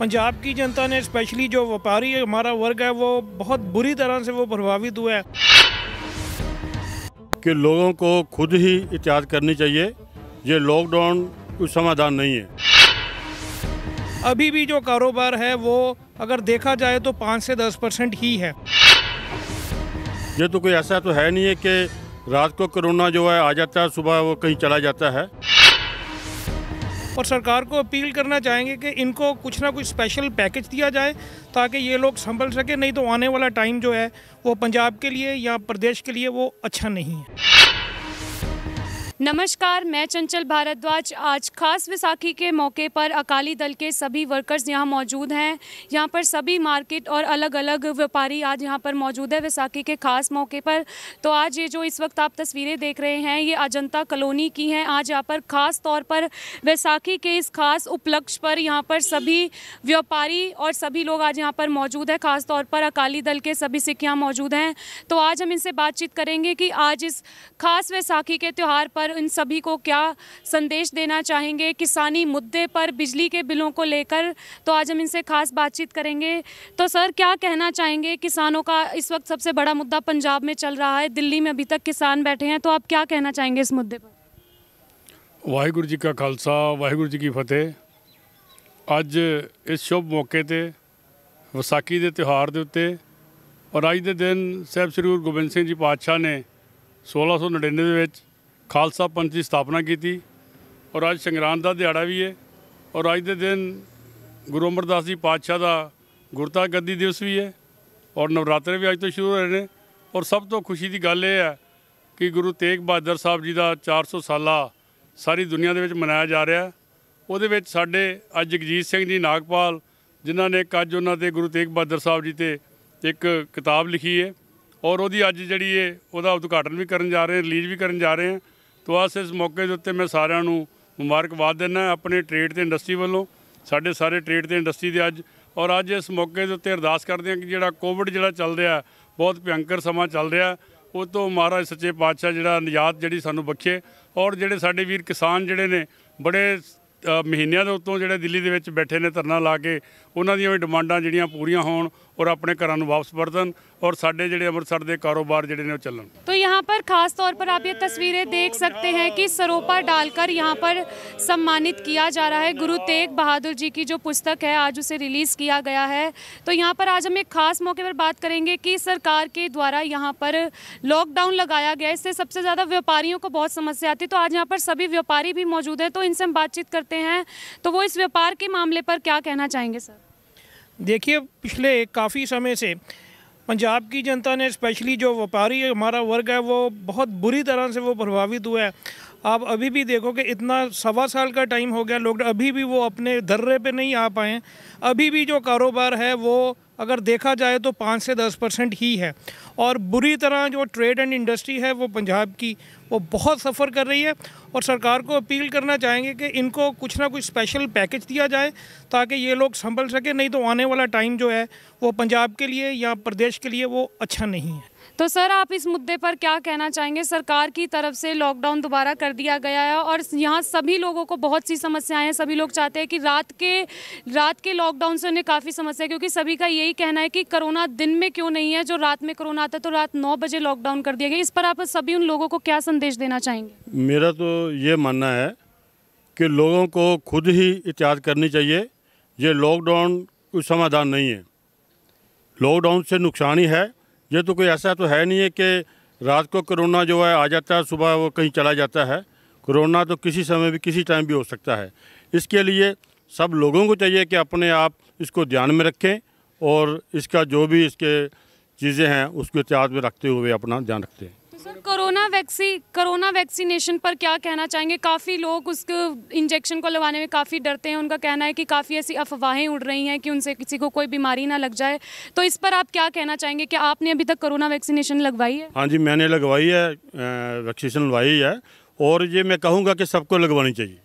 पंजाब की जनता ने स्पेशली जो व्यापारी हमारा वर्ग है वो बहुत बुरी तरह से वो प्रभावित हुआ है कि लोगों को खुद ही एहतियात करनी चाहिए ये लॉकडाउन कोई समाधान नहीं है अभी भी जो कारोबार है वो अगर देखा जाए तो पाँच से दस परसेंट ही है ये तो कोई ऐसा तो है नहीं है कि रात को कोरोना जो है आ जाता है सुबह वो कहीं चला जाता है और सरकार को अपील करना चाहेंगे कि इनको कुछ ना कुछ स्पेशल पैकेज दिया जाए ताकि ये लोग संभल सकें नहीं तो आने वाला टाइम जो है वो पंजाब के लिए या प्रदेश के लिए वो अच्छा नहीं है नमस्कार मैं चंचल भारद्वाज आज खास विसाखी के मौके पर अकाली दल के सभी वर्कर्स यहाँ मौजूद हैं यहाँ पर सभी मार्केट और अलग अलग व्यापारी आज यहाँ पर मौजूद है विसाखी के खास मौके पर तो आज ये जो इस वक्त आप तस्वीरें देख रहे हैं ये अजंता कॉलोनी की हैं आज यहाँ पर ख़ास तौर पर वैसाखी के इस खास उपलक्ष्य पर यहाँ पर सभी व्यापारी और सभी लोग आज यहाँ पर मौजूद है ख़ास तौर पर अकाली दल के सभी सिख यहाँ मौजूद हैं तो आज हम इनसे बातचीत करेंगे कि आज इस खास वैसाखी के त्यौहार पर पर उन सभी को क्या संदेश देना चाहेंगे किसानी मुद्दे पर बिजली के बिलों को लेकर तो आज हम इनसे खास बातचीत करेंगे तो सर क्या कहना चाहेंगे किसानों का इस वक्त सबसे बड़ा मुद्दा पंजाब में चल रहा है दिल्ली में अभी तक किसान बैठे हैं तो आप क्या कहना चाहेंगे इस मुद्दे पर वाहगुरु जी का खालसा वाहगुरु जी की फतेह अज इस शुभ मौके पर विसाखी के त्यौहार के उ और अज के दिन साहब श्री गुरु गोबिंद सिंह जी पातशाह ने सोलह सौ ਵਿੱਚ ਖਾਲਸਾ ਪੰਥ ਦੀ ਸਥਾਪਨਾ ਕੀਤੀ ਔਰ ਅੱਜ ਸੰਗਰਾਂਦ ਦਾ ਦਿਹਾੜਾ ਵੀ ਹੈ ਔਰ ਅੱਜ ਦੇ ਦਿਨ ਗੁਰੂ ਅਮਰਦਾਸ ਜੀ ਪਾਤਸ਼ਾਹ ਦਾ ਗੁਰਤਾ ਗੱਦੀ ਦਿਵਸ ਵੀ ਹੈ ਔਰ ਨਵਰਾਤਰੇ ਵੀ ਅੱਜ ਤੋਂ ਸ਼ੁਰੂ ਹੋ ਰਹੇ ਨੇ ਔਰ ਸਭ ਤੋਂ ਖੁਸ਼ੀ ਦੀ ਗੱਲ ਇਹ ਹੈ ਕਿ ਗੁਰੂ ਤੇਗ ਬਹਾਦਰ ਸਾਹਿਬ ਜੀ ਦਾ 400 ਸਾਲਾ ਸਾਰੀ ਦੁਨੀਆ ਦੇ ਵਿੱਚ ਮਨਾਇਆ ਜਾ ਰਿਹਾ ਉਹਦੇ ਵਿੱਚ ਸਾਡੇ ਅੱਜ ਜਗਜੀਤ ਸਿੰਘ ਜੀ ਨਾਗਪਾਲ ਜਿਨ੍ਹਾਂ ਨੇ ਕੱਜ ਉਹਨਾਂ ਤੇ ਗੁਰੂ ਤੇਗ ਬਹਾਦਰ ਸਾਹਿਬ ਜੀ ਤੇ ਇੱਕ ਕਿਤਾਬ ਲਿਖੀ ਹੈ ਔਰ ਉਹਦੀ ਅੱਜ ਜਿਹੜੀ ਹੈ ਉਹਦਾ ਉਦਘਾਟਨ ਵੀ ਕਰਨ ਜਾ ਰਹੇ ਰਿਲੀਜ਼ ਵੀ ਕਰਨ ਜਾ ਰਹੇ ਹਾਂ ਤੋ ਆਸ ਇਸ ਮੌਕੇ ਦੇ ਉੱਤੇ ਮੈਂ ਸਾਰਿਆਂ ਨੂੰ ਮੁਬਾਰਕਬਾਦ ਦਿੰਦਾ ਆਪਣੇ ਟ੍ਰੇਡ ਤੇ ਇੰਡਸਟਰੀ ਵੱਲੋਂ ਸਾਡੇ ਸਾਰੇ ਟ੍ਰੇਡ ਤੇ ਇੰਡਸਟਰੀ ਦੇ ਅੱਜ ਔਰ ਅੱਜ ਇਸ ਮੌਕੇ ਦੇ ਉੱਤੇ ਅਰਦਾਸ ਕਰਦੇ ਹਾਂ ਕਿ ਜਿਹੜਾ ਕੋਵਿਡ ਜਿਹੜਾ ਚੱਲ ਰਿਹਾ ਬਹੁਤ ਭਿਆਨਕ ਸਮਾਂ ਚੱਲ ਰਿਹਾ ਉਹ ਤੋਂ ਮਹਾਰਾਜ ਸੱਚੇ ਪਾਤਸ਼ਾਹ ਜਿਹੜਾ ਨਿਯਾਤ ਜਿਹੜੀ ਸਾਨੂੰ ਬਖਸ਼ੇ ਔਰ ਜਿਹੜੇ ਸਾਡੇ ਵੀਰ ਕਿਸਾਨ ਜਿਹੜੇ ਨੇ ਬੜੇ ਮਹੀਨਿਆਂ ਦੇ ਉੱਤੋਂ ਜਿਹੜੇ ਦਿੱਲੀ ਦੇ ਵਿੱਚ ਬੈਠੇ ਨੇ ਧਰਨਾ ਲਾ ਕੇ उन्होंने डिमांडा ਵੀ ਡਿਮਾਂਡਾਂ हो और अपने घर वापस परतन और साढ़े जोड़े अमृतसर के कारोबार जोड़े ने चलन तो यहाँ पर ख़ास तौर पर आप ये तस्वीरें देख सकते हैं कि सरोपा डालकर यहाँ पर सम्मानित किया जा रहा है गुरु तेग बहादुर जी की जो पुस्तक है आज उसे रिलीज़ किया गया है तो यहाँ पर आज हम एक ख़ास मौके पर बात करेंगे कि सरकार के द्वारा यहाँ पर लॉकडाउन लगाया गया इससे सबसे ज़्यादा व्यापारियों को बहुत समस्या आती है तो आज यहाँ पर सभी व्यापारी भी मौजूद हैं तो इनसे हम बातचीत करते हैं तो वो इस व्यापार के मामले पर क्या कहना चाहेंगे सर देखिए पिछले काफ़ी समय से पंजाब की जनता ने स्पेशली जो व्यापारी हमारा वर्ग है वो बहुत बुरी तरह से वो प्रभावित हुआ है आप अभी भी देखो कि इतना सवा साल का टाइम हो गया लोग अभी भी वो अपने दर्रे पे नहीं आ पाए अभी भी जो कारोबार है वो अगर देखा जाए तो पाँच से दस परसेंट ही है और बुरी तरह जो ट्रेड एंड इंडस्ट्री है वो पंजाब की वो बहुत सफ़र कर रही है और सरकार को अपील करना चाहेंगे कि इनको कुछ ना कुछ स्पेशल पैकेज दिया जाए ताकि ये लोग संभल सकें नहीं तो आने वाला टाइम जो है वो पंजाब के लिए या प्रदेश के लिए वो अच्छा नहीं है तो सर आप इस मुद्दे पर क्या कहना चाहेंगे सरकार की तरफ से लॉकडाउन दोबारा कर दिया गया है और यहाँ सभी लोगों को बहुत सी समस्याएं हैं सभी लोग चाहते हैं कि रात के रात के लॉकडाउन से उन्हें काफ़ी समस्या है क्योंकि सभी का यही कहना है कि कोरोना दिन में क्यों नहीं है जो रात में कोरोना आता है तो रात नौ बजे लॉकडाउन कर दिया गया इस पर आप सभी उन लोगों को क्या संदेश देना चाहेंगे मेरा तो ये मानना है कि लोगों को खुद ही एहतियात करनी चाहिए ये लॉकडाउन कोई समाधान नहीं है लॉकडाउन से नुकसान ही है ये तो कोई ऐसा तो है नहीं है कि रात को कोरोना जो है आ जाता है सुबह वो कहीं चला जाता है कोरोना तो किसी समय भी किसी टाइम भी हो सकता है इसके लिए सब लोगों को चाहिए कि अपने आप इसको ध्यान में रखें और इसका जो भी इसके चीज़ें हैं उसको एहतियात में रखते हुए अपना ध्यान रखते हैं तो sir corona vaccine corona vaccination पर क्या कहना चाहेंगे काफ़ी लोग उसको इंजेक्शन को लगाने में काफ़ी डरते हैं उनका कहना है कि काफ़ी ऐसी अफवाहें उड़ रही हैं कि उनसे किसी को कोई बीमारी ना लग जाए तो इस पर आप क्या कहना चाहेंगे कि आपने अभी तक कोरोना वैक्सीनेशन लगवाई है हाँ जी मैंने लगवाई है वैक्सीनेशन लगवाई है और ये मैं कहूँगा कि सबको लगवानी चाहिए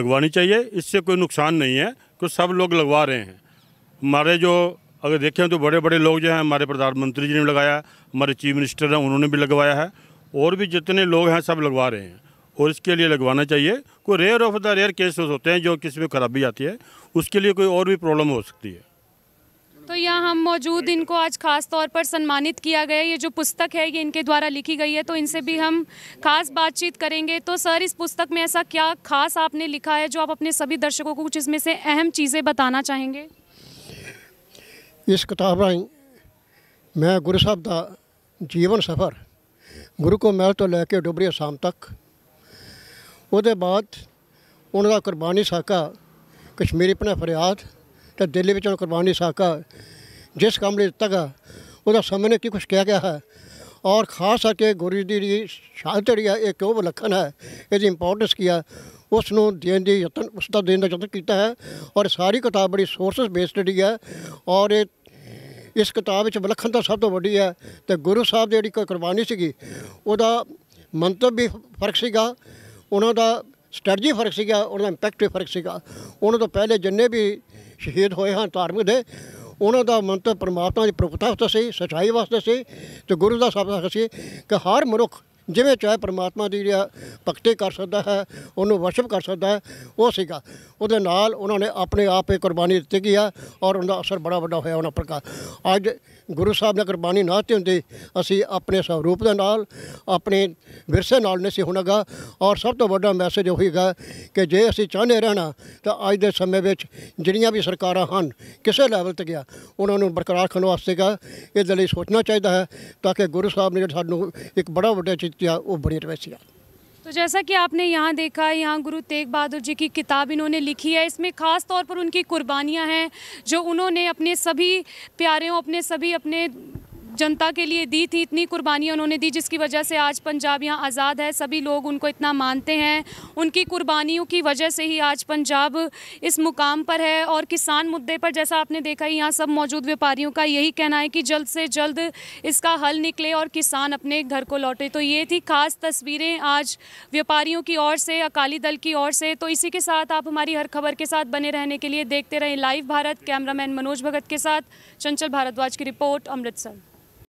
लगवानी चाहिए इससे कोई नुकसान नहीं है क्योंकि सब लोग लगवा रहे हैं हमारे जो अगर देखें तो बड़े बड़े लोग जो हैं हमारे प्रधानमंत्री जी ने लगाया हमारे चीफ मिनिस्टर हैं उन्होंने भी लगवाया है और भी जितने लोग हैं सब लगवा रहे हैं और इसके लिए लगवाना चाहिए कोई rare of the rare cases होते हैं जो किसी में खराबी आती है उसके लिए कोई और भी प्रॉब्लम हो सकती है तो यहाँ हम मौजूद इनको आज खास तौर पर सम्मानित किया गया ये जो पुस्तक है ये इनके द्वारा लिखी गई है तो इनसे भी हम खास बातचीत करेंगे तो सर इस पुस्तक में ऐसा क्या खास आपने लिखा है जो आप अपने सभी दर्शकों को कुछ इसमें से अहम चीज़ें बताना चाहेंगे ਇਸ ਕਿਤਾਬ ਰਾਹੀਂ ਮੈਂ ਗੁਰੂ ਸਾਹਿਬ ਦਾ ਜੀਵਨ ਸਫਰ ਗੁਰੂ ਕੋ ਮਹਿਲ ਤੋਂ ਲੈ ਕੇ ਡੁਬਰੀ ਅਸਾਮ ਤੱਕ ਉਹਦੇ ਬਾਅਦ ਉਹਨਾਂ ਦਾ ਕੁਰਬਾਨੀ ਸਾਕਾ ਕਸ਼ਮੀਰੀ ਪਨਾ ਫਰਿਆਦ ਤੇ ਦਿੱਲੀ ਵਿੱਚੋਂ ਕੁਰਬਾਨੀ ਸਾਕਾ ਜਿਸ ਕੰਮ ਲਈ ਦਿੱਤਾ ਉਹਦਾ ਸਮੇਂ ਨੇ ਕੀ ਕੁਝ ਕਿਹਾ ਗਿਆ ਹੈ ਔਰ ਖਾਸ ਕਰਕੇ ਗੁਰੂ ਜੀ ਦੀ ਸ਼ਾਨ ਜਿਹੜੀ ਹੈ ਇਹ ਕਿਉਂ ਵਿਲੱਖਣ ਹੈ ਇਹਦੀ ਇੰਪੋਰਟੈਂਸ ਕੀ ਹੈ ਉਸ ਨੂੰ ਦੇਣ ਦੀ ਯਤਨ ਉਸ ਦਾ ਦੇਣ ਦਾ ਯਤਨ ਕੀਤਾ ਹੈ ਔਰ ਸਾਰੀ ਕਿਤਾਬ ਬੜੀ ਸੋਰਸਸ ਬੇਸਡ ਹੀ ਹੈ ਔਰ ਇਹ ਇਸ ਕਿਤਾਬ ਵਿੱਚ ਵਿਲੱਖਣਤਾ ਸਭ ਤੋਂ ਵੱਡੀ ਹੈ ਤੇ ਗੁਰੂ ਸਾਹਿਬ ਦੀ ਜਿਹੜੀ ਕੁਰਬਾਨੀ ਸੀਗੀ ਉਹਦਾ ਮੰਤਵ ਵੀ ਫਰਕ ਸੀਗਾ ਉਹਨਾਂ ਦਾ ਸਟ੍ਰੈਟਜੀ ਫਰਕ ਸੀਗਾ ਉਹਨਾਂ ਦਾ ਇੰਪੈਕਟ ਵੀ ਫਰਕ ਸੀਗਾ ਉਹਨਾਂ ਤੋਂ ਪਹਿਲੇ ਜਿੰਨੇ ਵੀ ਸ਼ਹੀਦ ਹੋਏ ਹਨ ਧਾਰਮਿਕ ਦੇ ਉਹਨਾਂ ਦਾ ਮੰਤਵ ਪਰਮਾਤਮਾ ਦੀ ਪ੍ਰਭੂਤਾ ਵਾਸਤੇ ਸੀ ਸਚਾਈ ਵਾਸਤੇ ਸੀ ਤੇ ਗੁਰੂ ਦਾ ਸ਼ਬਦ ਸੀ ਕਿ ਹਰ ਮਨੁੱਖ ਜਿਵੇਂ ਚਾਹੇ ਪਰਮਾਤਮਾ ਦੀ ਜਿਹੜਾ ਭਗਤੀ ਕਰ ਸਕਦਾ ਹੈ ਉਹਨੂੰ ਵਰਸ਼ਿਪ ਕਰ ਸਕਦਾ ਹੈ ਉਹ ਸੀਗਾ ਉਹਦੇ ਨਾਲ ਉਹਨਾਂ ਨੇ ਆਪਣੇ ਆਪੇ ਕੁਰਬਾਨੀ ਦਿੱਤੀ ਗਿਆ ਔਰ ਉਹਦਾ ਅਸਰ ਬੜਾ ਵੱਡਾ ਹੋਇਆ ਉਹਨਾਂ ਪ੍ਰਕਾਰ ਅੱਜ ਗੁਰੂ ਸਾਹਿਬ ਨੇ ਕੁਰਬਾਨੀ ਨਾ ਦਿੱਤੀ ਹੁੰਦੀ ਅਸੀਂ ਆਪਣੇ ਸਰੂਪ ਦੇ ਨਾਲ ਆਪਣੇ ਵਿਰਸੇ ਨਾਲ ਨਹੀਂ ਸੀ ਹੋਣਾਗਾ ਔਰ ਸਭ ਤੋਂ ਵੱਡਾ ਮੈਸੇਜ ਉਹ ਹੀਗਾ ਕਿ ਜੇ ਅਸੀਂ ਚਾਹਨੇ ਰਹਿਣਾ ਤਾਂ ਅੱਜ ਦੇ ਸਮੇਂ ਵਿੱਚ ਜਿਹੜੀਆਂ ਵੀ ਸਰਕਾਰਾਂ ਹਨ ਕਿਸੇ ਲੈਵਲ ਤੇ ਗਿਆ ਉਹਨਾਂ ਨੂੰ ਬਰਕਰਾਰ ਰੱਖਣ ਵਾਸਤੇਗਾ ਇਹਦੇ ਲਈ ਸੋਚਣਾ ਚਾਹੀਦਾ ਹੈ ਤਾਂ ਕਿ ਗੁਰੂ ਸਾਹਿਬ ਨੇ ਸਾਨੂੰ ਇੱਕ ਬੜਾ ਵੱਡਾ ਚੀਜ਼ ਉਹ ਬਣੀ ਰਵੇ ਸੀ तो जैसा कि आपने यहाँ देखा है यहाँ गुरु तेग बहादुर जी की किताब इन्होंने लिखी है इसमें ख़ास तौर पर उनकी कुर्बानियाँ हैं जो उन्होंने अपने सभी प्यारों अपने सभी अपने जनता के लिए दी थी इतनी कुर्बानियाँ उन्होंने दी जिसकी वजह से आज पंजाब यहाँ आज़ाद है सभी लोग उनको इतना मानते हैं उनकी कुर्बानियों की वजह से ही आज पंजाब इस मुकाम पर है और किसान मुद्दे पर जैसा आपने देखा है यहाँ सब मौजूद व्यापारियों का यही कहना है कि जल्द से जल्द इसका हल निकले और किसान अपने घर को लौटे तो ये थी खास तस्वीरें आज व्यापारियों की ओर से अकाली दल की ओर से तो इसी के साथ आप हमारी हर खबर के साथ बने रहने के लिए देखते रहें लाइव भारत कैमरामैन मनोज भगत के साथ चंचल भारद्वाज की रिपोर्ट अमृतसर